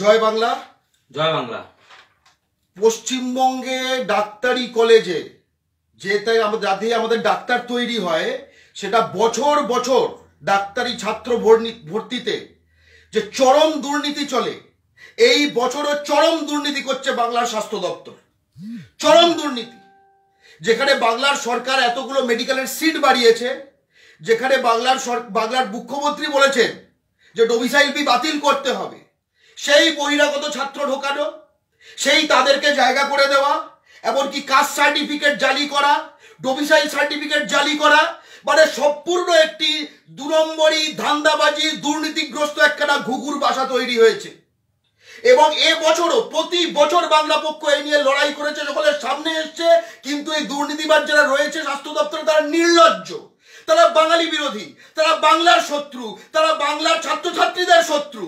জয় বাংলা জয় বাংলা পশ্চিমবঙ্গে ডাক্তারি কলেজে যেটাই যাতে আমাদের ডাক্তার তৈরি হয় সেটা বছর বছর ডাক্তারি ছাত্র ভর্তিতে যে চরম দুর্নীতি চলে এই বছরও চরম দুর্নীতি করছে বাংলার স্বাস্থ্য দপ্তর চরম দুর্নীতি যেখানে বাংলার সরকার এতগুলো মেডিকেলের সিট বাড়িয়েছে যেখানে বাংলার বাংলার মুখ্যমন্ত্রী বলেছেন যে ডোমিসাইল বি বাতিল করতে হবে সেই বহিরাগত ছাত্র ঢোকানো সেই তাদেরকে জায়গা করে দেওয়া এমনকি কাস্ট সার্টিফিকেট জালি করা ডোমিসাইল সার্টিফিকেট জালি করা মানে সম্পূর্ণ একটি দু ধান্দাবাজি দুর্নীতিগ্রস্ত একখানা ঘুঘুর বাসা তৈরি হয়েছে এবং এ বছরও প্রতি বছর বাংলা পক্ষ এই নিয়ে লড়াই করেছে সকলের সামনে এসছে কিন্তু এই দুর্নীতিবাদ যারা রয়েছে স্বাস্থ্য দপ্তর তারা নির্লজ্জ তারা বাঙালি বিরোধী তারা বাংলার শত্রু তারা বাংলার ছাত্রছাত্রীদের শত্রু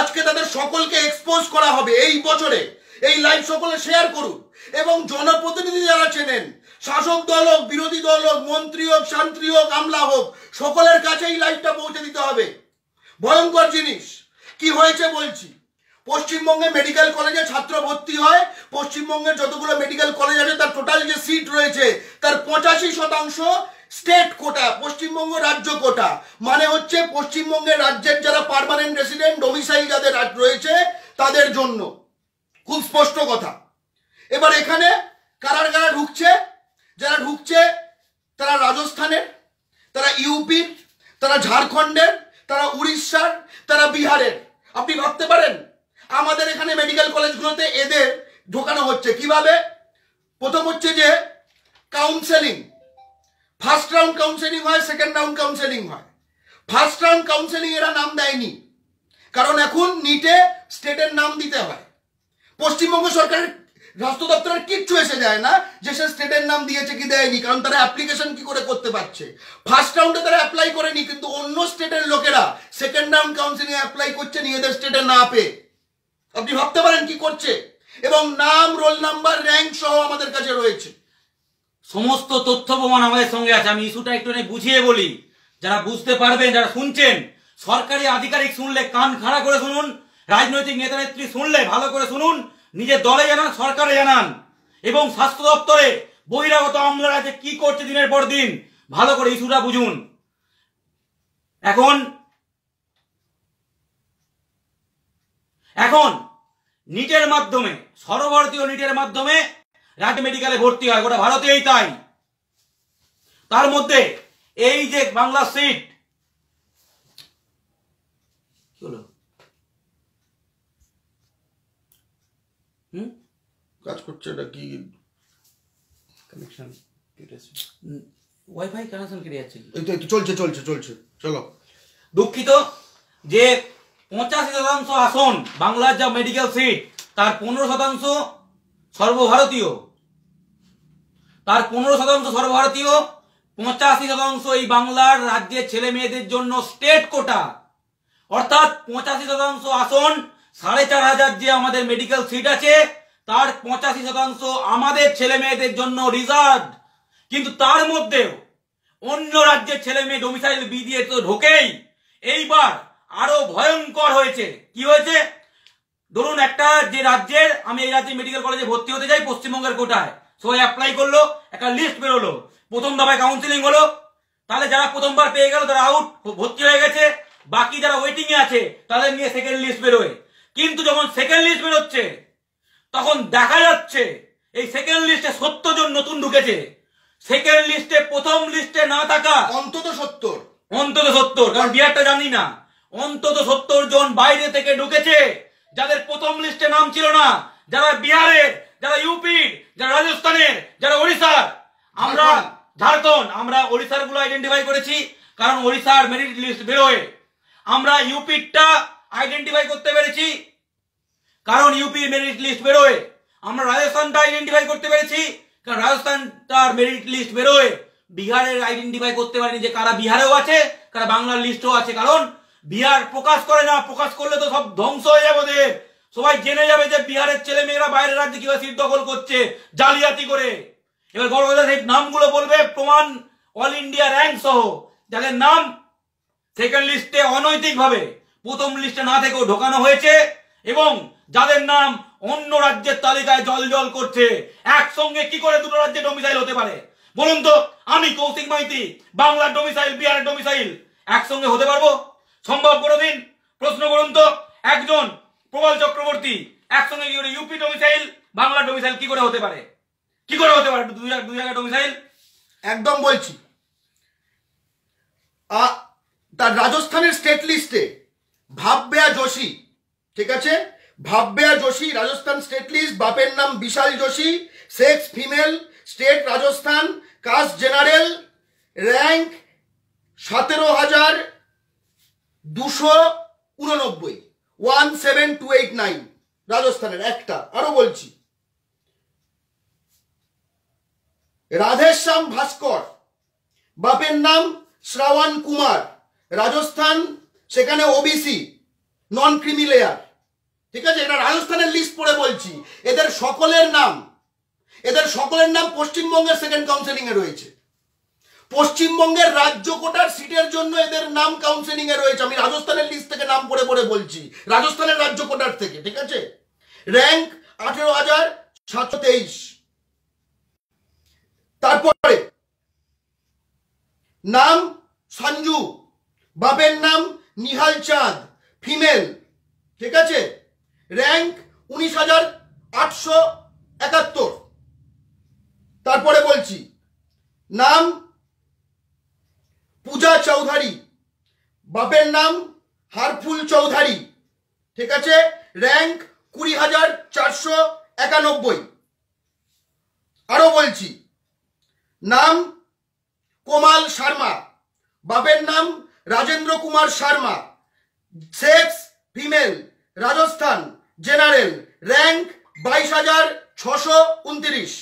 আজকে তাদের সকলকে এক্সপোজ করা হবে এই বছরে এই লাইভ সকলে শেয়ার করুন এবং জনপ্রতিনিধি যারা চেনেন শাসক দল হোক বিরোধী দল হোক মন্ত্রী হোক শান্ত্রী হোক আমলা হোক সকলের কাছে এই লাইভটা পৌঁছে দিতে হবে ভয়ঙ্কর জিনিস কি হয়েছে বলছি পশ্চিমবঙ্গে মেডিকেল কলেজে ছাত্র ভর্তি হয় পশ্চিমবঙ্গের যতগুলো মেডিকেল কলেজ আছে তার টোটাল যে সিট রয়েছে তার পঁচাশি শতাংশ স্টেট কোটা পশ্চিমবঙ্গ রাজ্য কোটা মানে হচ্ছে পশ্চিমবঙ্গের রাজ্যের যারা পারমানেন্ট রেসিডেন্ট ডোমিসাইল যাদের রয়েছে তাদের জন্য খুব স্পষ্ট কথা এবার এখানে কারার কারা ঢুকছে যারা ঢুকছে তারা রাজস্থানের তারা ইউপির তারা ঝাড়খণ্ডের তারা উড়িষ্যার তারা বিহারের আপনি ভাবতে পারেন আমাদের এখানে মেডিকেল কলেজগুলোতে এদের ঢোকানো হচ্ছে কিভাবে প্রথম হচ্ছে যে কাউন্সেলিং ফার্স্ট রাউন্ড কাউন্সেলিং হয় সেকেন্ড রাউন্ড কাউন্সেলিং হয় ফার্স্ট রাউন্ড কাউন্সেলিং এরা নাম দেয়নি কারণ এখন নিটে স্টেটের নাম দিতে হয় পশ্চিমবঙ্গ সরকারের রাষ্ট্র দপ্তরের কিচ্ছু এসে যায় না যে সে স্টেটের নাম দিয়েছে কি দেয়নি কারণ তারা অ্যাপ্লিকেশন কি করে করতে পারছে ফার্স্ট রাউন্ডে তারা অ্যাপ্লাই করেনি কিন্তু অন্য স্টেটের লোকেরা সেকেন্ড রাউন্ড কাউন্সিলিং অ্যাপ্লাই করছে নিজেদের স্টেটে না পেয়ে আপনি ভাবতে পারেন কি করছে এবং নাম রোল নাম্বার র্যাঙ্ক সহ আমাদের কাছে রয়েছে সমস্ত তথ্য প্রমাণ আমাদের সঙ্গে আছে আমি ইস্যুটা একটু বুঝিয়ে বলি যারা বুঝতে পারবেন যারা শুনছেন সরকারি আধিকারিক শুনলে কান খাড়া করে শুনুন রাজনৈতিক নেতা নেত্রী শুনলে ভালো করে শুনুন নিজের দলে জানান সরকারে জানান এবং স্বাস্থ্য দপ্তরে বহিরাগত আমলারা যে কি করছে দিনের পর দিন ভালো করে ইস্যুটা বুঝুন এখন এখন নিটের মাধ্যমে সর্বভারতীয় নিটের মাধ্যমে ঘাট মেডিকেলে ভর্তি হয় গোটা ভারতেই তাই তার মধ্যে এই যে বাংলা সিট কি হলো কাজ করছে এটা কি কানেকশন ওয়াইফাই কানেকশন কেটে যাচ্ছে এই তো চলছে চলছে চলছে চলো দুঃখিত যে পঁচাশি শতাংশ আসন বাংলার যা মেডিকেল সিট তার পনেরো শতাংশ সর্বভারতীয় তার পনেরো শতাংশ সর্বভারতীয় পঁচাশি শতাংশ এই বাংলার রাজ্যের ছেলে মেয়েদের জন্য স্টেট কোটা অর্থাৎ পঁচাশি শতাংশ আসন সাড়ে চার হাজার যে আমাদের মেডিকেল সিট আছে তার পঁচাশি শতাংশ আমাদের ছেলে মেয়েদের জন্য রিজার্ভ কিন্তু তার মধ্যেও অন্য রাজ্যের ছেলে মেয়ে ডোমিসাইল বি দিয়ে তো ঢোকেই এইবার আরো ভয়ঙ্কর হয়েছে কি হয়েছে ধরুন একটা যে রাজ্যের আমি এই রাজ্যে মেডিকেল কলেজে ভর্তি হতে যাই পশ্চিমবঙ্গের কোটায় সবাই অ্যাপ্লাই করলো একটা লিস্ট বেরোলো প্রথম দফায় কাউন্সিলিং হলো তাহলে যারা প্রথমবার পেয়ে গেল তারা আউট ভর্তি হয়ে গেছে বাকি যারা ওয়েটিং এ আছে তাদের নিয়ে সেকেন্ড লিস্ট বেরোয় কিন্তু যখন সেকেন্ড লিস্ট বেরোচ্ছে তখন দেখা যাচ্ছে এই সেকেন্ড লিস্টে সত্তর জন নতুন ঢুকেছে সেকেন্ড লিস্টে প্রথম লিস্টে না থাকা অন্তত সত্তর অন্তত সত্তর কারণ বিহারটা জানি না অন্তত সত্তর জন বাইরে থেকে ঢুকেছে যাদের প্রথম লিস্টে নাম ছিল না যারা বিহারের যারা ইউপির যারা রাজস্থানের যারা ওড়িশার আমরা ঝাড়খন্ড আমরা ওড়িশার গুলো আইডেন্টিফাই করেছি কারণ ওড়িশার মেরিট লিস্ট বেরোয় আমরা ইউপিটা আইডেন্টিফাই করতে পেরেছি কারণ ইউপির মেরিট লিস্ট বেরোয় আমরা রাজস্থানটা আইডেন্টিফাই করতে পেরেছি কারণ রাজস্থানটার মেরিট লিস্ট বেরোয় বিহারের আইডেন্টিফাই করতে পারেনি যে কারা বিহারেও আছে কারা বাংলার লিস্টও আছে কারণ বিহার প্রকাশ করে না প্রকাশ করলে তো সব ধ্বংস হয়ে যাবে সবাই জেনে যাবে যে বিহারের ছেলে মেয়েরা বাইরের রাজ্যে কিভাবে সিট দখল করছে জালিয়াতি করে এবার কথা সেই নামগুলো বলবে প্রমাণ অল ইন্ডিয়া র্যাঙ্ক সহ যাদের নাম সেকেন্ড লিস্টে অনৈতিকভাবে প্রথম লিস্টে না থেকেও ঢোকানো হয়েছে এবং যাদের নাম অন্য রাজ্যের তালিকায় জল জল করছে একসঙ্গে কি করে দুটো রাজ্যে ডোমিসাইল হতে পারে বলুন তো আমি কৌশিক মাইতি বাংলার ডোমিসাইল বিহারের ডোমিসাইল একসঙ্গে হতে পারবো সম্ভব কোনো দিন প্রশ্ন করুন তো একজন প্রবল চক্রবর্তী একসঙ্গে কি করে ইউপি ডোমিসাইল বাংলা ডোমিসাইল কি করে হতে পারে কি করে হতে পারে দুই দুই জায়গায় ডোমিসাইল একদম বলছি তার রাজস্থানের স্টেট লিস্টে ভাববেয়া যোশী ঠিক আছে ভাববেয়া যোশী রাজস্থান স্টেট লিস্ট বাপের নাম Vishal Joshi sex female state Rajasthan caste general rank সতেরো হাজার দুশো উননব্বই one seven two eight nine রাজস্থানের একটা আরো বলছি রাধেশ্যাম ভাস্কর বাপের নাম শ্রাবণ কুমার রাজস্থান সেখানে ওবিসি নন ক্রিমি লেয়ার ঠিক আছে এটা রাজস্থানের লিস্ট পড়ে বলছি এদের সকলের নাম এদের সকলের নাম পশ্চিমবঙ্গের সেকেন্ড কাউন্সেলিংয়ে রয়েছে পশ্চিমবঙ্গের রাজ্য কোটার সিটের জন্য এদের নাম কাউন্সেলিং এ রয়েছে আমি রাজস্থানের লিস্ট থেকে নাম পড়ে পড়ে বলছি রাজস্থানের রাজ্য কোটার থেকে ঠিক আছে র্যাঙ্ক আঠেরো হাজার সাতশো তেইশ তারপরে নাম সঞ্জু বাপের নাম নিহাল চাঁদ ফিমেল ঠিক আছে র্যাঙ্ক উনিশ হাজার আটশো একাত্তর তারপরে বলছি নাম পূজা চৌধুরী বাপের নাম হারফুল চৌধুরী ঠিক আছে র্যাঙ্ক কুড়ি হাজার চারশো একানব্বই আরও বলছি নাম কোমাল শর্মা বাপের নাম Rajendra Kumar Sharma sex female Rajasthan general rank বাইশ হাজার ছশো উনত্রিশ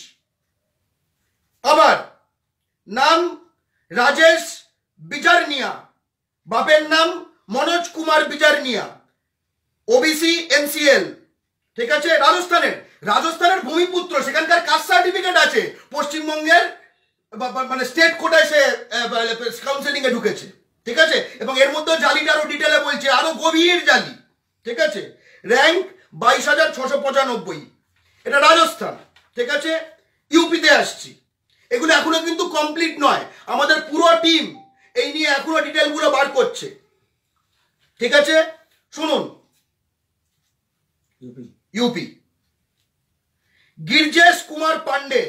আবার নাম রাজেশ বিজারনিয়া বাপের নাম মনোজ কুমার বিজারনিয়া ওবিসি এনসিএল ঠিক আছে রাজস্থানের রাজস্থানের ভূমিপুত্র সেখানকার কাস্ট সার্টিফিকেট আছে পশ্চিমবঙ্গের মানে স্টেট কোটায় সে কাউন্সেলিং এ ঢুকেছে ঠিক আছে এবং এর মধ্যে জালিটা আরো ডিটেলে বলছে আরো গভীর জালি ঠিক আছে র্যাঙ্ক বাইশ হাজার ছশো পঁচানব্বই এটা রাজস্থান ঠিক আছে ইউপিতে আসছি এগুলো এখনো কিন্তু কমপ্লিট নয় আমাদের পুরো টিম এই নিয়ে এখনো ডিটেলগুলো বার করছে ঠিক আছে শুনুন ইউপি গির্জেশ কুমার পান্ডে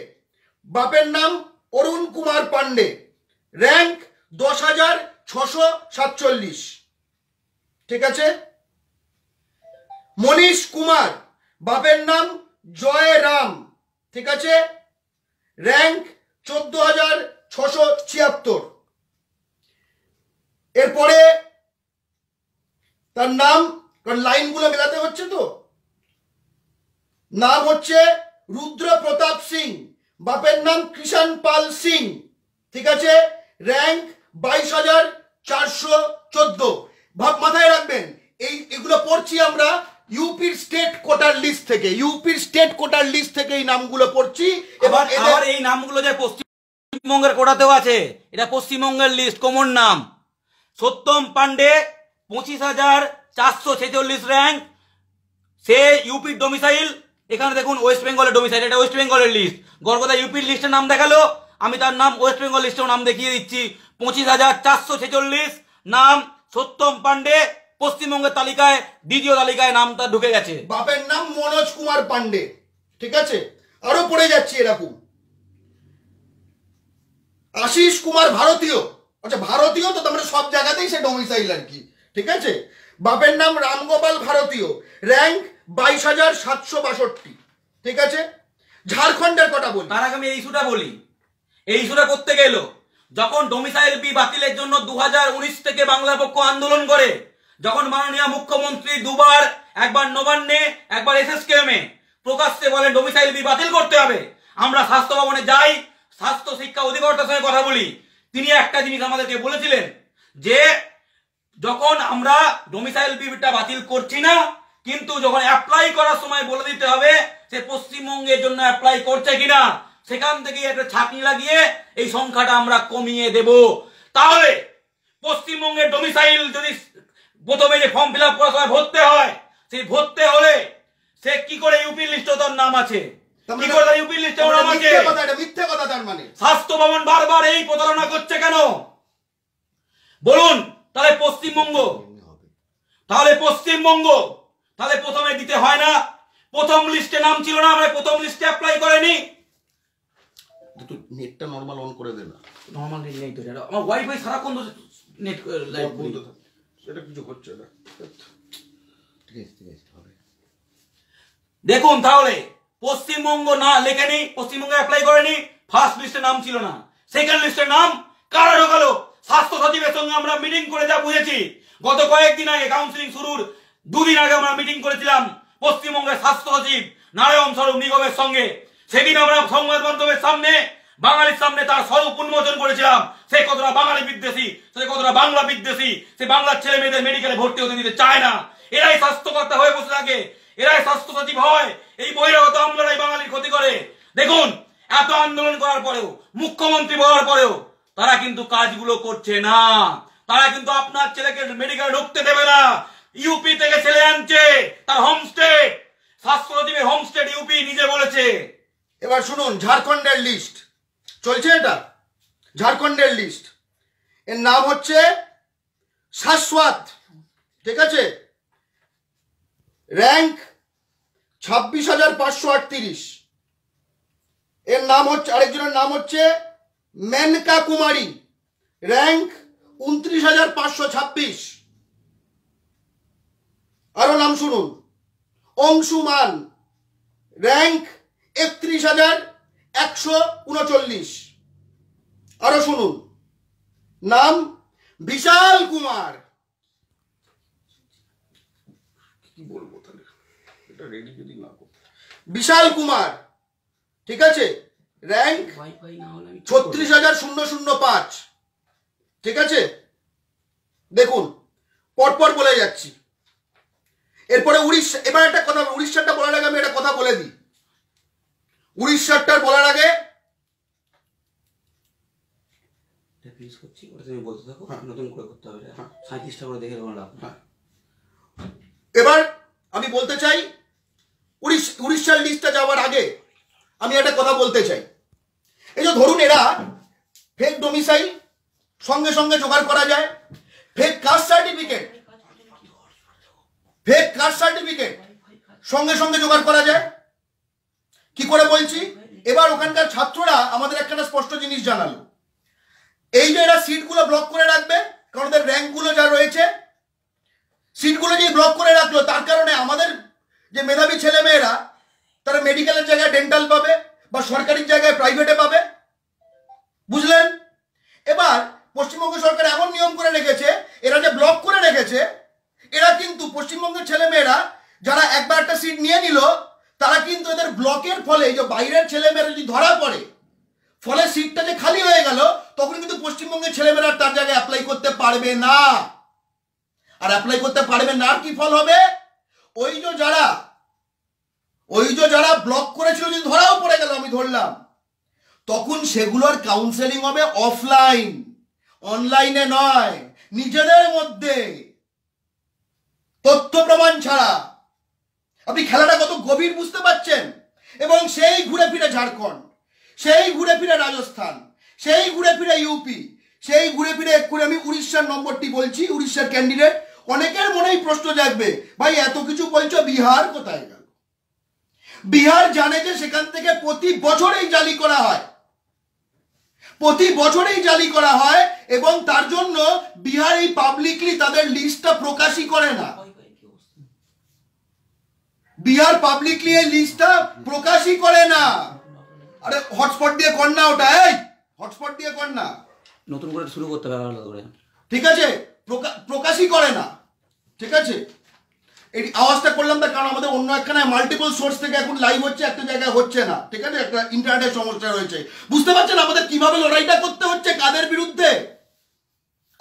বাপের নাম অরুণ কুমার পান্ডে র্যাঙ্ক দশ হাজার ছশো সাতচল্লিশ ঠিক আছে মনীষ কুমার বাপের নাম জয় রাম ঠিক আছে র্যাঙ্ক চোদ্দ হাজার ছশো ছিয়াত্তর তার নাম কারণ লাইনগুলো মেলাতে হচ্ছে তো নাম হচ্ছে রুদ্র প্রতাপ সিং বাপের নাম কৃষাণ পাল সিং ঠিক আছে র্যাঙ্ক বাইশ হাজার চারশো চোদ্দ ভাব মাথায় রাখবেন এই এগুলো পড়ছি আমরা ইউপির স্টেট কোটার লিস্ট থেকে ইউপির স্টেট কোটার লিস্ট থেকে এই নামগুলো পড়ছি এবার এবার এই নামগুলো যে পশ্চিমবঙ্গের কোটাতেও আছে এটা পশ্চিমবঙ্গের লিস্ট কমন নাম সত্যম পান্ডে পঁচিশ হাজার চারশো ছেচল্লিশ র্যাঙ্ক সে ইউপির ডোমিসাইল এখানে দেখুন ওয়েস্ট বেঙ্গলের ডোমিসাইল এটা ওয়েস্ট বেঙ্গলের লিস্ট গর্বদা ইউপির লিস্টের নাম দেখালো আমি তার নাম ওয়েস্ট বেঙ্গল লিস্টেও নাম দেখিয়ে দিচ্ছি পঁচিশ হাজার চারশো ছেচল্লিশ নাম সত্যম পান্ডে পশ্চিমবঙ্গের তালিকায় দ্বিতীয় তালিকায় নাম তার ঢুকে গেছে বাপের নাম মনোজ কুমার পান্ডে ঠিক আছে আরো পড়ে যাচ্ছি এরকম আশিস কুমার ভারতীয় আচ্ছা ভারতীয় তো তার মানে সব জায়গাতেই সে ডোমিসাইল আর কি ঠিক আছে বাপের নাম রামগোপাল ভারতীয় র্যাঙ্ক বাইশ হাজার সাতশো বাষট্টি ঠিক আছে ঝাড়খণ্ডের কথা বলি তার আগে আমি এই ইস্যুটা বলি এই ইস্যুটা করতে গেল যখন ডোমিসাইল বি বাতিলের জন্য দু থেকে বাংলা পক্ষ আন্দোলন করে যখন মাননীয় মুখ্যমন্ত্রী দুবার একবার নবান্নে একবার এস এস কেমে প্রকাশ্যে বলেন ডোমিসাইল বি বাতিল করতে হবে আমরা স্বাস্থ্য ভবনে যাই স্বাস্থ্য শিক্ষা অধিকর্তার সঙ্গে কথা বলি তিনি একটা জিনিস আমাদেরকে বলেছিলেন যে যখন আমরা ডোমিসাইল বিলটা বাতিল করছি না কিন্তু যখন অ্যাপ্লাই করার সময় বলে দিতে হবে সে পশ্চিমবঙ্গের জন্য অ্যাপ্লাই করছে কিনা সেখান থেকে একটা ছাকনি লাগিয়ে এই সংখ্যাটা আমরা কমিয়ে দেব তাহলে পশ্চিমবঙ্গের ডোমিসাইল যদি প্রথমে যে ফর্ম ফিল আপ করার সময় ভরতে হয় সেই ভরতে হলে সে কি করে ইউপি লিস্ট তার নাম আছে ইউপি মানে মানে মিথ্যে কথা তার মানে স্বাস্থ্য ভবন বারবার এই প্রতারণা করছে কেন বলুন তাহলে পশ্চিমবঙ্গ তাহলে পশ্চিমবঙ্গ তাহলে প্রথমে দিতে হয় না প্রথম লিস্টে নাম ছিল না আমরা প্রথম লিস্টে অ্যাপ্লাই করেনি একটু নেটটা নরমাল অন করে দে না নরমাল নেট নেই তো আমার ওয়াইফাই সারাক্ষণ নেট লাইট বন্ধ থাকে সেটা কিছু হচ্ছে না ঠিক আছে ঠিক আছে হবে দেখুন তাহলে পশ্চিমবঙ্গ না লেখেনি পশ্চিমবঙ্গ অ্যাপ্লাই করেনি ফার্স্ট লিস্টে নাম ছিল না সেকেন্ড লিস্টের নাম কারা ঢোকালো স্বাস্থ্য সচিবের সঙ্গে আমরা মিটিং করে যা বুঝেছি গত কয়েকদিন আগে কাউন্সিলিং শুরুর দুদিন আগে আমরা মিটিং করেছিলাম পশ্চিমবঙ্গের স্বাস্থ্য সচিব নারায়ণ স্বরূপ নিগমের সঙ্গে সেদিন আমরা সংবাদ মাধ্যমের সামনে বাঙালির সামনে তার স্বরূপ উন্মোচন করেছিলাম সে কতটা বাঙালি বিদ্বেষী সে কতটা বাংলা বিদ্বেষী সে বাংলার ছেলে মেয়েদের মেডিকেলে ভর্তি হতে দিতে চায় না এরাই স্বাস্থ্যকর্তা হয়ে বসে থাকে এরাই স্বাস্থ্য সচিব হয় এই বহিরাগত আমলারাই বাঙালির ক্ষতি করে দেখুন এত আন্দোলন করার পরেও মুখ্যমন্ত্রী বলার পরেও তারা কিন্তু কাজগুলো করছে না তারা কিন্তু আপনার ছেলেকে মেডিকেলে ঢুকতে দেবে না ইউপি থেকে ছেলে আনছে তার হোমস্টে স্বাস্থ্যসচিবের হোমস্টেট ইউপি নিজে বলেছে এবার শুনুন ঝাড়খণ্ডের লিস্ট চলছে এটা ঝাড়খণ্ডের লিস্ট এর নাম হচ্ছে শাশ্বাত ঠিক আছে র্যাঙ্ক ছাব্বিশ হাজার পাঁচশো আটত্রিশ এর নাম হচ্ছে আরেকজনের নাম হচ্ছে মেনকা কুমারী র্যাঙ্ক উনত্রিশ হাজার পাঁচশো ছাব্বিশ আরো নাম শুনুন অংশুমান র্যাঙ্ক একত্রিশ হাজার একশো উনচল্লিশ আরো শুনুন নাম বিশাল কুমার কি বলবো তাহলে এটা রেডি যদি না বিশাল কুমার ঠিক আছে র্যাঙ্ক ছত্রিশ হাজার শূন্য শূন্য পাঁচ ঠিক আছে দেখুন পরপর বলে যাচ্ছি এরপরে উড়িষ্যা এবার একটা কথা উড়িষ্যাটা বলার আগে আমি একটা কথা বলে দিই উড়িষ্যারটার বলার আগে হ্যাঁ। হ্যাঁ। হ্যাঁ। এবার আমি বলতে চাই উড়িষ্যার লিস্টটা যাওয়ার আগে আমি একটা কথা বলতে চাই এই যে ধরুন এরা ফেক ডোমিসাইল সঙ্গে সঙ্গে জোগাড় করা যায় fake caste certificate fake caste certificate সঙ্গে সঙ্গে জোগাড় করা যায় কি করে বলছি এবার ওখানকার ছাত্ররা আমাদের একটা স্পষ্ট জিনিস জানালো এই যে এরা সিটগুলো ব্লক করে রাখবে কারণ ওদের র্যাঙ্কগুলো যা রয়েছে সিটগুলো যে ব্লক করে রাখলো তার কারণে আমাদের যে মেধাবী ছেলেমেয়েরা তারা মেডিকেলের জায়গায় ডেন্টাল পাবে বা সরকারি জায়গায় প্রাইভেটে পাবে বুঝলেন এবার পশ্চিমবঙ্গ সরকার এমন নিয়ম করে রেখেছে এরা যে ব্লক করে রেখেছে এরা কিন্তু পশ্চিমবঙ্গের ছেলেমেয়েরা যারা একবার একটা সিট নিয়ে নিল তারা কিন্তু এদের ব্লকের ফলে যে বাইরের ছেলেমেয়েরা যদি ধরা পড়ে ফলে সিটটা যে খালি হয়ে গেল তখন কিন্তু পশ্চিমবঙ্গের ছেলেমেয়েরা তার জায়গায় অ্যাপ্লাই করতে পারবে না আর অ্যাপ্লাই করতে পারবে না আর কি ফল হবে ওই যে যারা ওই যে যারা ব্লক করেছিল যদি ধরাও পড়ে গেল আমি ধরলাম তখন সেগুলোর কাউন্সেলিং হবে অফলাইন অনলাইনে নয় নিজেদের মধ্যে তথ্য প্রমাণ ছাড়া আপনি খেলাটা কত গভীর বুঝতে পারছেন এবং সেই ঘুরে ফিরে ঝাড়খণ্ড সেই ঘুরে ফিরে রাজস্থান সেই ঘুরে ফিরে ইউপি সেই ঘুরে ফিরে এক্ষুনি আমি উড়িষ্যার নম্বরটি বলছি উড়িষ্যার ক্যান্ডিডেট অনেকের মনেই প্রশ্ন জাগবে ভাই এত কিছু বলছো বিহার কোথায় বিহার জানে যে সেখান থেকে প্রতি বছরেই জালি করা হয় প্রতি বছরেই জালি করা হয় এবং তার জন্য বিহার এই পাবলিকলি তাদের লিস্টটা প্রকাশই করে না বিহার পাবলিকলি এই লিস্টটা প্রকাশই করে না আরে হটস্পট দিয়ে কর না ওটা এই হটস্পট দিয়ে কর না নতুন করে শুরু করতে হবে ঠিক আছে প্রকাশই করে না ঠিক আছে এই আওয়াজটা করলাম না কারণ আমাদের অন্য একখানে মাল্টিপল সোর্স থেকে এখন লাইভ হচ্ছে একটা জায়গায় হচ্ছে না ঠিক আছে একটা ইন্টারনেটের সমস্যা রয়েছে বুঝতে পারছেন আমাদের কিভাবে লড়াইটা করতে হচ্ছে কাদের বিরুদ্ধে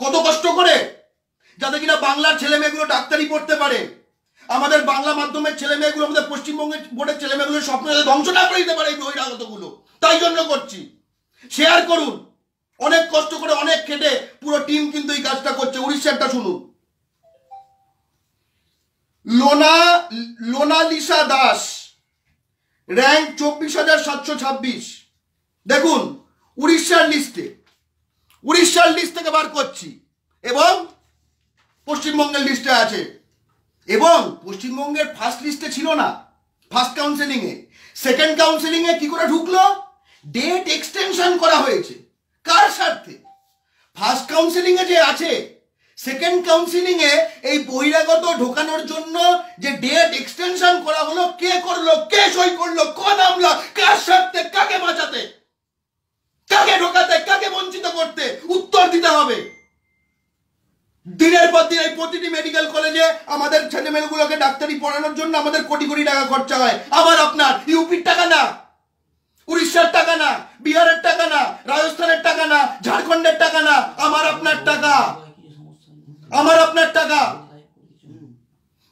কত কষ্ট করে যাতে কিনা বাংলার ছেলে মেয়েগুলো ডাক্তারি পড়তে পারে আমাদের বাংলা মাধ্যমের ছেলে মেয়েগুলো আমাদের পশ্চিমবঙ্গের বোর্ডের ছেলে মেয়েগুলো স্বপ্ন ধ্বংস না করে দিতে পারে এই বহিরাগতগুলো তাই জন্য করছি শেয়ার করুন অনেক কষ্ট করে অনেক খেটে পুরো টিম কিন্তু এই কাজটা করছে উড়িষ্যারটা শুনুন লোনা লোনালিসা দাস র্যাঙ্ক চব্বিশ হাজার সাতশো ছাব্বিশ দেখুন উড়িষ্যার লিস্টে উড়িষ্যার লিস্ট থেকে বার করছি এবং পশ্চিমবঙ্গের লিস্টে আছে এবং পশ্চিমবঙ্গের ফার্স্ট লিস্টে ছিল না ফার্স্ট কাউন্সেলিংয়ে সেকেন্ড কাউন্সেলিংয়ে কি করে ঢুকলো ডেট এক্সটেনশন করা হয়েছে কার স্বার্থে ফার্স্ট কাউন্সেলিংয়ে যে আছে সেকেন্ড কাউন্সিলিং এ এই বহিরাগত ঢোকানোর জন্য যে ডেট এক্সটেনশন করা হলো কে করলো কে সই করলো কোন আমলা কার সাথে কাকে বাঁচাতে কাকে ঢোকাতে কাকে বঞ্চিত করতে উত্তর দিতে হবে দিনের পর দিন এই প্রতিটি মেডিকেল কলেজে আমাদের ছেলেমেয়েগুলোকে ডাক্তারি পড়ানোর জন্য আমাদের কোটি কোটি টাকা খরচা হয় আবার আপনার ইউপির টাকা না উড়িষ্যার টাকা না বিহারের টাকা না রাজস্থানের টাকা না ঝাড়খণ্ডের টাকা না আমার আপনার টাকা আমার আপনার টাকা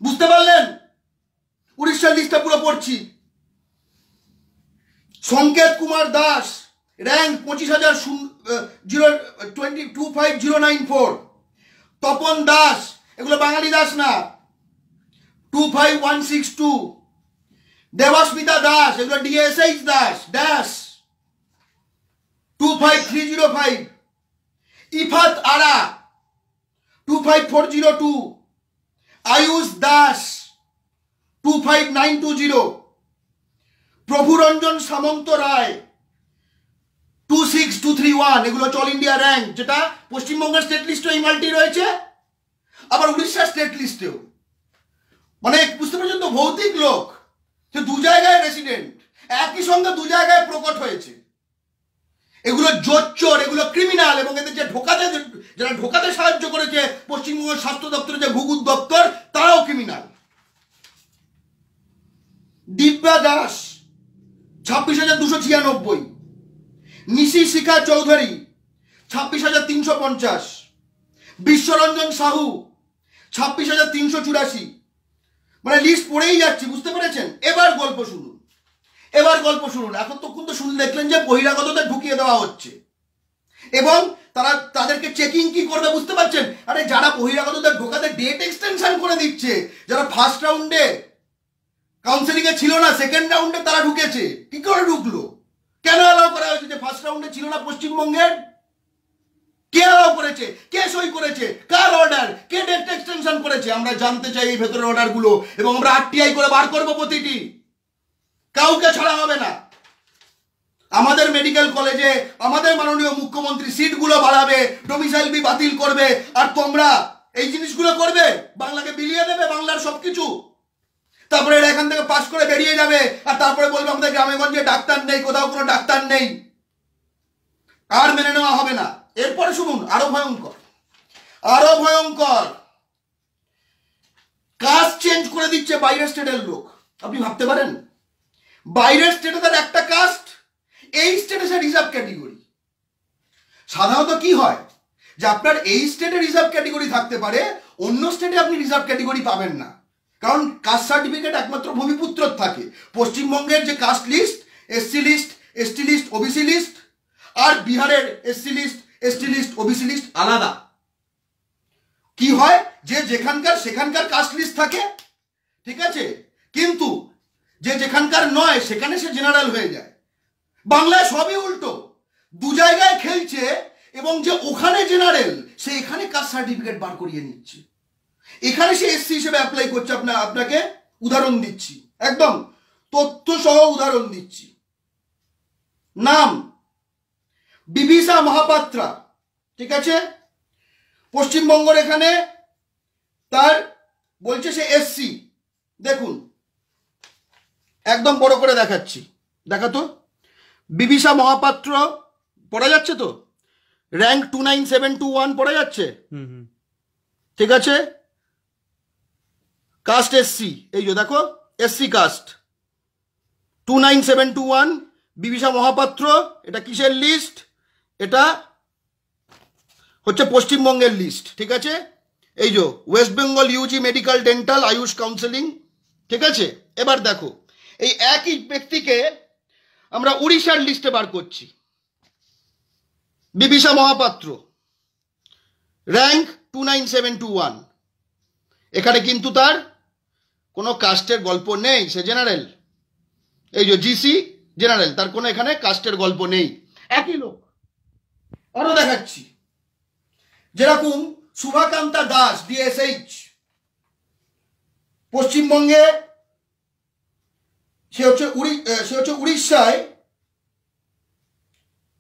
বুঝতে পারলেন উড়িষ্যার লিস্টটা পুরো পড়ছি সংকেত কুমার দাস র্যাঙ্ক পঁচিশ হাজার zero twenty two five zero nine four Tapan Das এগুলো বাঙালি দাস না two five one six two Debasmita Das এগুলো DSH Das Dash two five three zero five Ifat Ara two five four zero two Ayush Das two five nine two zero Prabhuranjan Samanta Roy two six two three one এগুলো হচ্ছে all India rank যেটা পশ্চিমবঙ্গের state লিস্টে এই মাল্টি রয়েছে আবার উড়িষ্যার স্টেট লিস্টেও মানে বুঝতে পারছেন তো ভৌতিক লোক সে দু জায়গায় রেসিডেন্ট একই সঙ্গে দু জায়গায় প্রকট হয়েছে এগুলো জোচ্চোর এগুলো ক্রিমিনাল এবং এদের যে ঢোকাতে যারা ঢোকাতে সাহায্য করেছে পশ্চিমবঙ্গের স্বাস্থ্য দপ্তরের যে ভূগুদ দপ্তর তারাও ক্রিমিনাল দিব্যা দাস ছাব্বিশ হাজার দুশো ছিয়ানব্বই নিশি শিখা চৌধুরী ছাব্বিশ হাজার তিনশো পঞ্চাশ বিশ্বরঞ্জন সাহু ছাব্বিশ হাজার তিনশো চুরাশি মানে লিস্ট পড়েই যাচ্ছি বুঝতে পেরেছেন এবার গল্প শুরু এবার গল্প শুনুন এখন তো কিন্তু শুনে দেখলেন যে বহিরাগতদের ঢুকিয়ে দেওয়া হচ্ছে এবং তারা তাদেরকে চেকিং কি করবে বুঝতে পারছেন আরে যারা বহিরাগতদের ঢোকাতে ডেট এক্সটেনশন করে দিচ্ছে যারা ফার্স্ট রাউন্ডে কাউন্সেলিং এ ছিল না সেকেন্ড রাউন্ডে তারা ঢুকেছে কি করে ঢুকলো কেন অ্যালাউ করা হয়েছে যে ফার্স্ট রাউন্ডে ছিল না পশ্চিমবঙ্গের কে অ্যালাউ করেছে কে সই করেছে কার অর্ডার কে ডেট এক্সটেনশন করেছে আমরা জানতে চাই এই ভেতরের অর্ডারগুলো এবং আমরা আরটিআই করে বার করবো প্রতিটি কাউকে ছাড়া হবে না আমাদের মেডিকেল কলেজে আমাদের মাননীয় মুখ্যমন্ত্রী সিটগুলো বাড়াবে ডোমিসাইল বি বাতিল করবে আর তোমরা এই জিনিসগুলো করবে বাংলাকে বিলিয়ে দেবে বাংলার সবকিছু তারপরে এরা এখান থেকে পাশ করে বেরিয়ে যাবে আর তারপরে বলবে আমাদের গ্রামে গঞ্জে ডাক্তার নেই কোথাও কোনো ডাক্তার নেই আর মেনে নেওয়া হবে না এরপরে শুনুন আরো ভয়ঙ্কর আরো ভয়ঙ্কর কাজ চেঞ্জ করে দিচ্ছে বাইরের স্টেটের লোক আপনি ভাবতে পারেন বাইরের স্টেটে তার একটা কাস্ট এই স্টেটে সে রিজার্ভ ক্যাটেগরি সাধারণত কি হয় যে আপনার এই স্টেটে রিজার্ভ ক্যাটেগরি থাকতে পারে অন্য স্টেটে আপনি রিজার্ভ ক্যাটেগরি পাবেন না কারণ কাস্ট সার্টিফিকেট একমাত্র ভূমিপুত্র থাকে পশ্চিমবঙ্গের যে caste list SC list ST list OBC list আর বিহারের SC list ST list OBC list আলাদা কি হয় যে যেখানকার সেখানকার কাস্ট লিস্ট থাকে ঠিক আছে কিন্তু যে যেখানকার নয় সেখানে সে জেনারেল হয়ে যায় বাংলায় সবই উল্টো দু জায়গায় খেলছে এবং যে ওখানে জেনারেল সে এখানে কাস্ট সার্টিফিকেট বার করিয়ে নিচ্ছে এখানে সে এসসি হিসেবে অ্যাপ্লাই করছে আপনার আপনাকে উদাহরণ দিচ্ছি একদম তথ্য সহ উদাহরণ দিচ্ছি নাম বিভিসা মহাপাত্রা ঠিক আছে পশ্চিমবঙ্গের এখানে তার বলছে সে এসসি দেখুন একদম বড় করে দেখাচ্ছি দেখা তো বিভিসা মহাপাত্র পড়া যাচ্ছে তো rank two nine seven two one পড়া যাচ্ছে ঠিক আছে কাস্ট এসসি এই যে দেখো SC caste two nine seven two one Bibhisa Mahapatra এটা কিসের লিস্ট এটা হচ্ছে পশ্চিমবঙ্গের লিস্ট ঠিক আছে এই যে West Bengal UG medical dental AYUSH counselling ঠিক আছে এবার দেখো এই একই ব্যক্তিকে আমরা উড়িষ্যার লিস্টে বার করছি Bibhisa Mahapatra rank two nine seven two one এখানে কিন্তু তার কোনো কাস্টের গল্প নেই সে জেনারেল এই যে জিসি জেনারেল তার কোনো এখানে কাস্টের গল্প নেই একই লোক আরো দেখাচ্ছি যেরকম শুভাকান্তা দাস ডিএসএইচ পশ্চিমবঙ্গে সে হচ্ছে উড়ি সে হচ্ছে উড়িষ্যায়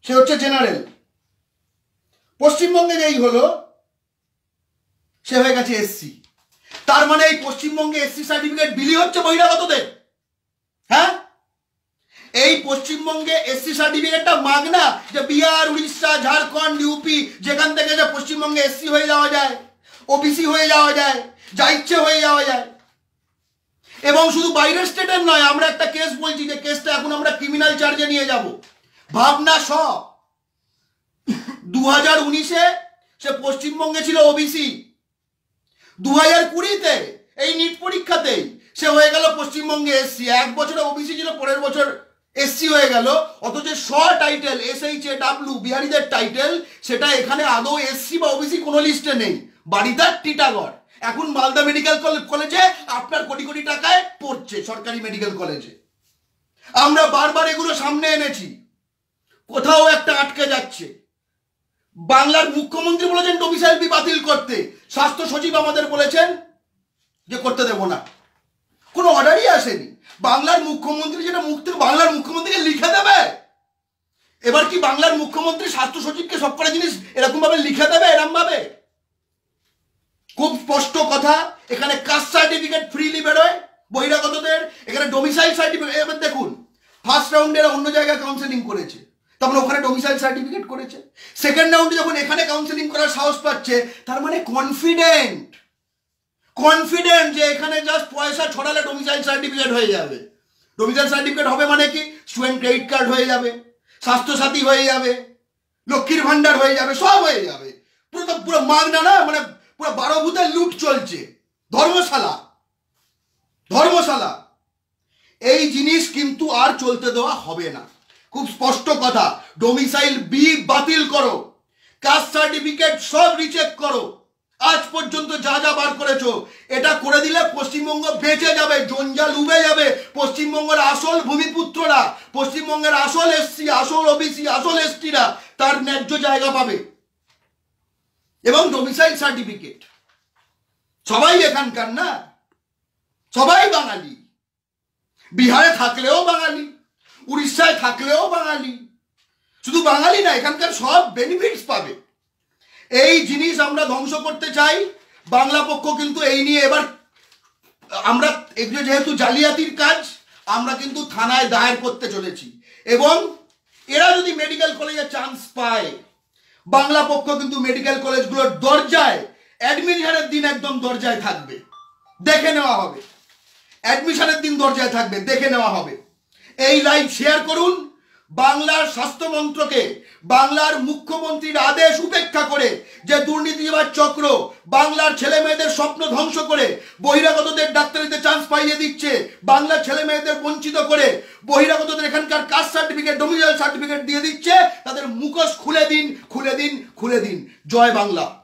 সে হচ্ছে জেনারেল পশ্চিমবঙ্গে যেই হলো সে হয়ে গেছে এসসি তার মানে এই পশ্চিমবঙ্গে এসসি সার্টিফিকেট বিলি হচ্ছে বহিরাগতদের হ্যাঁ এই পশ্চিমবঙ্গে এসসি সার্টিফিকেটটা মাগনা যে বিহার উড়িষ্যা ঝাড়খণ্ড ইউপি যেখান থেকে যে পশ্চিমবঙ্গে এসসি হয়ে যাওয়া যায় ওবিসি হয়ে যাওয়া যায় যা ইচ্ছে হয়ে যাওয়া যায় এবং শুধু বাইরের স্টেটের নয় আমরা একটা কেস বলছি যে কেসটা এখন আমরা ক্রিমিনাল চার্জে নিয়ে যাব ভাবনা স দু হাজার উনিশে সে পশ্চিমবঙ্গে ছিল ওবিসি দু হাজার কুড়িতে এই নিট পরীক্ষাতেই সে হয়ে গেল পশ্চিমবঙ্গে এসসি এক বছরে ওবিসি ছিল পরের বছর এসসি হয়ে গেল অথচ স title S H A W বিহারিদের টাইটেল সেটা এখানে আদৌ এসসি বা ওবিসি কোনো লিস্টে নেই বাড়িদার টিটাগড় এখন মালদা মেডিকেল কলেজে আপনার কোটি কোটি টাকায় পড়ছে সরকারি মেডিকেল কলেজে আমরা বারবার এগুলো সামনে এনেছি কোথাও একটা আটকে যাচ্ছে বাংলার মুখ্যমন্ত্রী বলেছেন ডোমিসাইল বি বাতিল করতে স্বাস্থ্য সচিব আমাদের বলেছেন যে করতে দেব না কোনো অর্ডারই আসেনি বাংলার মুখ্যমন্ত্রী যেটা মুখ থেকে বাংলার মুখ্যমন্ত্রীকে লিখে দেবে এবার কি বাংলার মুখ্যমন্ত্রী স্বাস্থ্য সচিবকে সব করে জিনিস এরকমভাবে লিখে দেবে এরমভাবে খুব স্পষ্ট কথা এখানে কাস্ট সার্টিফিকেট ফ্রিলি বেরোয় বহিরাগতদের এখানে ডোমিসাইল সার্টিফিকেট এবার দেখুন ফার্স্ট রাউন্ডে এরা অন্য জায়গায় কাউন্সেলিং করেছে তারপরে মানে ওখানে ডোমিসাইল সার্টিফিকেট করেছে সেকেন্ড রাউন্ডে যখন এখানে কাউন্সেলিং করার সাহস পাচ্ছে তার মানে কনফিডেন্ট কনফিডেন্ট যে এখানে জাস্ট পয়সা ছড়ালে ডোমিসাইল সার্টিফিকেট হয়ে যাবে ডোমিসাইল সার্টিফিকেট হবে মানে কি স্টুডেন্ট ক্রেডিট কার্ড হয়ে যাবে স্বাস্থ্যসাথী হয়ে যাবে লক্ষ্মীর ভাণ্ডার হয়ে যাবে সব হয়ে যাবে পুরো পুরো মাগনা না মানে পুরো বারো ভূতের লুট চলছে ধর্মশালা ধর্মশালা এই জিনিস কিন্তু আর চলতে দেওয়া হবে না খুব স্পষ্ট কথা ডোমিসাইল বি বাতিল করো কাস্ট সার্টিফিকেট সব রিচেক করো আজ পর্যন্ত যা যা বার করেছ এটা করে দিলে পশ্চিমবঙ্গ বেঁচে যাবে জঞ্জাল উবে যাবে পশ্চিমবঙ্গের আসল ভূমিপুত্ররা পশ্চিমবঙ্গের আসল এসসি আসল ওবিসি আসল এসটিরা তার ন্যায্য জায়গা পাবে এবং ডোমিসাইল সার্টিফিকেট সবাই এখানকার না সবাই বাঙালি বিহারে থাকলেও বাঙালি উড়িষ্যায় থাকলেও বাঙালি শুধু বাঙালি না এখানকার সব বেনিফিটস পাবে এই জিনিস আমরা ধ্বংস করতে চাই বাংলা পক্ষ কিন্তু এই নিয়ে এবার আমরা এগুলো যেহেতু জালিয়াতির কাজ আমরা কিন্তু থানায় দায়ের করতে চলেছি এবং এরা যদি মেডিকেল কলেজে চান্স পায় বাংলা পক্ষ কিন্তু মেডিকেল কলেজগুলোর দরজায় অ্যাডমিশনের দিন একদম দরজায় থাকবে দেখে নেওয়া হবে অ্যাডমিশনের দিন দরজায় থাকবে দেখে নেওয়া হবে এই লাইভ শেয়ার করুন বাংলার স্বাস্থ্যমন্ত্রকে বাংলার মুখ্যমন্ত্রীর আদেশ উপেক্ষা করে যে দুর্নীতিবাদ চক্র বাংলার ছেলে মেয়েদের স্বপ্ন ধ্বংস করে বহিরাগতদের ডাক্তারিতে চান্স পাইয়ে দিচ্ছে বাংলার ছেলে মেয়েদের বঞ্চিত করে বহিরাগতদের এখানকার কাস্ট সার্টিফিকেট ডোমিনাল সার্টিফিকেট দিয়ে দিচ্ছে তাদের মুখোশ খুলে দিন খুলে দিন খুলে দিন জয় বাংলা